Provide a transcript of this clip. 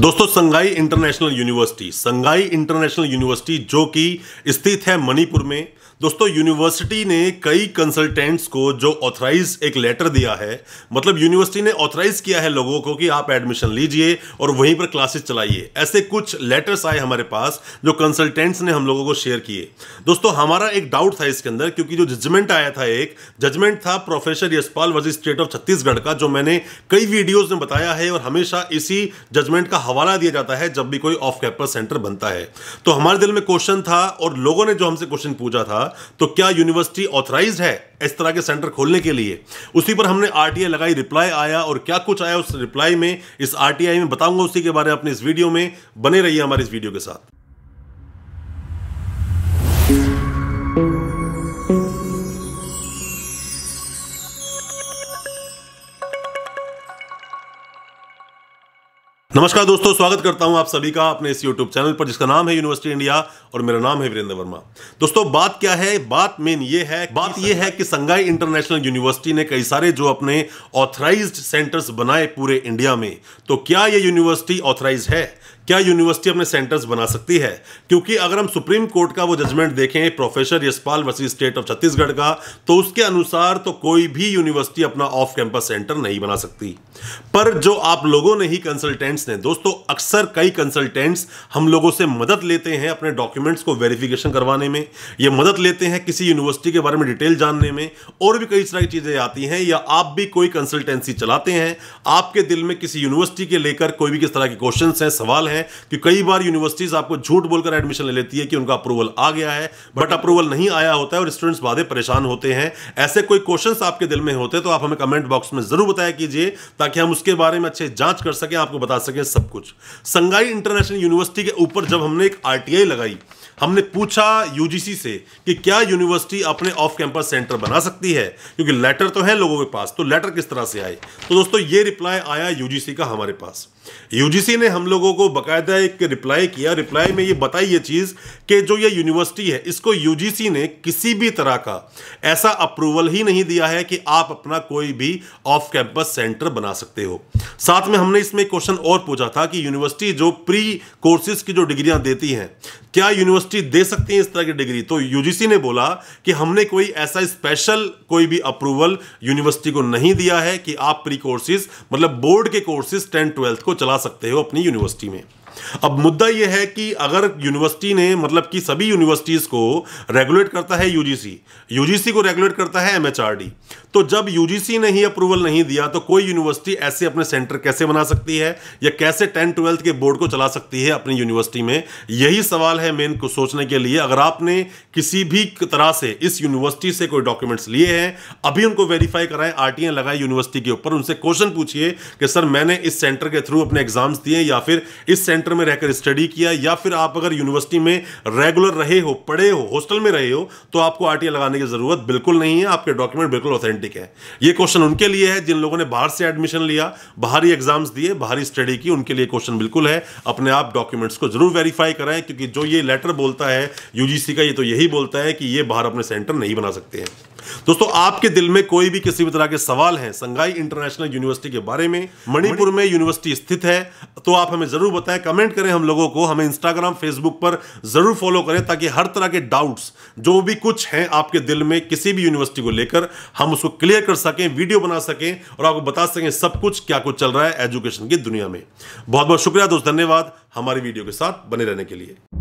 दोस्तों Shanghai international university Shanghai international university जो कि स्थित है मणिपुर में दोस्तों यूनिवर्सिटी ने कई कंसल्टेंट्स को जो ऑथराइज एक लेटर दिया है मतलब यूनिवर्सिटी ने ऑथराइज किया है लोगों को कि आप एडमिशन लीजिए और वहीं पर क्लासेस चलाइए ऐसे कुछ लेटर्स आए हमारे पास जो कंसल्टेंट्स ने हम लोगों को शेयर किए दोस्तों हमारा एक डाउट था इसके अंदर क्योंकि जो जजमेंट आया था एक जजमेंट था प्रोफेसर यशपाल वजी स्टेट ऑफ छत्तीसगढ़ का जो मैंने कई वीडियोज में बताया है और हमेशा इसी जजमेंट का हवाला दिया जाता है जब भी कोई ऑफ कैंपस सेंटर बनता है तो हमारे दिल में क्वेश्चन था और लोगों ने जो हमसे क्वेश्चन पूछा था तो क्या यूनिवर्सिटी ऑथराइज है इस तरह के सेंटर खोलने के लिए उसी पर हमने आरटीआई लगाई रिप्लाई आया और क्या कुछ आया उस रिप्लाई में इस आरटीआई में बताऊंगा उसी के बारे में अपने इस वीडियो में बने रहिए हमारे इस वीडियो के साथ नमस्कार दोस्तों स्वागत करता हूं आप सभी का अपने इस यूट्यूब चैनल पर जिसका नाम है यूनिवर्सिटी इंडिया और मेरा नाम है वीरेंद्र वर्मा दोस्तों बात क्या है बात मेन ये है बात ये है कि संघाई इंटरनेशनल यूनिवर्सिटी ने कई सारे जो अपने ऑथराइज्ड सेंटर्स बनाए पूरे इंडिया में तो क्या ये यूनिवर्सिटी ऑथराइज है क्या यूनिवर्सिटी अपने सेंटर्स बना सकती है क्योंकि अगर हम सुप्रीम कोर्ट का वो जजमेंट देखें प्रोफेसर यशपाल वर्सी स्टेट ऑफ छत्तीसगढ़ का तो उसके अनुसार तो कोई भी यूनिवर्सिटी अपना ऑफ कैंपस सेंटर नहीं बना सकती पर जो आप लोगों ने ही कंसल्टेंट्स ने दोस्तों अक्सर कई कंसल्टेंट्स हम लोगों से मदद लेते हैं अपने डॉक्यूमेंट्स को वेरिफिकेशन करवाने में या मदद लेते हैं किसी यूनिवर्सिटी के बारे में डिटेल जानने में और भी कई सारी चीज़ें आती हैं या आप भी कोई कंसल्टेंसी चलाते हैं आपके दिल में किसी यूनिवर्सिटी के लेकर कोई भी किस तरह के क्वेश्चन हैं सवाल हैं है कि कई बार यूनिवर्सिटीज आपको झूठ बोलकर एडमिशन ले लेती है कि उनका अप्रूवल आ गया है बट अप्रूवल नहीं आया होता है और स्टूडेंट्स बाधे परेशान होते हैं ऐसे कोई क्वेश्चन आपके दिल में होते तो आप हमें कमेंट बॉक्स में जरूर बताया कीजिए ताकि हम उसके बारे में अच्छे जांच कर सकें आपको बता सकें सब कुछ संगाई इंटरनेशनल यूनिवर्सिटी के ऊपर जब हमने एक आरटीआई लगाई हमने पूछा यूजीसी से कि क्या यूनिवर्सिटी अपने ऑफ कैंपस सेंटर बना सकती है क्योंकि लेटर तो है लोगों के पास तो लेटर किस तरह से आए तो दोस्तों ये रिप्लाई आया यूजीसी का हमारे पास यूजीसी ने हम लोगों को बकायदा एक रिप्लाई किया रिप्लाई में ये बताई ये चीज़ कि जो ये यूनिवर्सिटी है इसको यूजीसी ने किसी भी तरह का ऐसा अप्रूवल ही नहीं दिया है कि आप अपना कोई भी ऑफ कैंपस सेंटर बना सकते हो साथ में हमने इसमें क्वेश्चन और पूछा था कि यूनिवर्सिटी जो प्री कोर्सेज की जो डिग्रियां देती हैं क्या यूनिवर्सिटी दे सकती है इस तरह की डिग्री तो यूजीसी ने बोला कि हमने कोई ऐसा स्पेशल कोई भी अप्रूवल यूनिवर्सिटी को नहीं दिया है कि आप प्री कोर्सेज मतलब बोर्ड के कोर्सेज टेंथ ट्वेल्थ को चला सकते हो अपनी यूनिवर्सिटी में अब मुद्दा यह है कि अगर यूनिवर्सिटी ने मतलब कि सभी यूनिवर्सिटीज़ को रेगुलेट करता है यूजीसी यूजीसी को रेगुलेट करता है एमएचआरडी तो जब यूजीसी ने ही अप्रूवल नहीं दिया तो कोई यूनिवर्सिटी ऐसे अपने सेंटर कैसे बना सकती है या कैसे टेंथ ट्वेल्थ के बोर्ड को चला सकती है अपनी यूनिवर्सिटी में यही सवाल है मेन को सोचने के लिए अगर आपने किसी भी तरह से इस यूनिवर्सिटी से कोई डॉक्यूमेंट्स लिए हैं अभी उनको वेरीफाई कराएं आर लगाएं यूनिवर्सिटी के ऊपर उनसे क्वेश्चन पूछिए कि सर मैंने इस सेंटर के थ्रू अपने एग्जाम्स दिए या फिर इस सेंटर सेंटर में रहकर स्टडी किया या फिर आप अगर यूनिवर्सिटी में रेगुलर रहे हो पढ़े हो हॉस्टल में रहे हो तो आपको आर लगाने की ज़रूरत बिल्कुल नहीं है आपके डॉक्यूमेंट बिल्कुल ऑथेंटिक है ये क्वेश्चन उनके लिए है जिन लोगों ने बाहर से एडमिशन लिया बाहरी एग्जाम्स दिए बाहरी स्टडी की उनके लिए क्वेश्चन बिल्कुल है अपने आप डॉक्यूमेंट्स को जरूर वेरीफाई कराएं क्योंकि जो ये लेटर बोलता है यूजीसी का ये तो यही बोलता है कि ये बाहर अपने सेंटर नहीं बना सकते हैं दोस्तों आपके दिल में कोई भी किसी भी तरह के सवाल हैं संघाई इंटरनेशनल यूनिवर्सिटी के बारे में मणिपुर में यूनिवर्सिटी स्थित है तो आप हमें जरूर बताएं कमेंट करें हम लोगों को हमें इंस्टाग्राम फेसबुक पर जरूर फॉलो करें ताकि हर तरह के डाउट्स जो भी कुछ हैं आपके दिल में किसी भी यूनिवर्सिटी को लेकर हम उसको क्लियर कर सकें वीडियो बना सकें और आपको बता सकें सब कुछ क्या कुछ चल रहा है एजुकेशन की दुनिया में बहुत बहुत शुक्रिया दोस्त धन्यवाद हमारी वीडियो के साथ बने रहने के लिए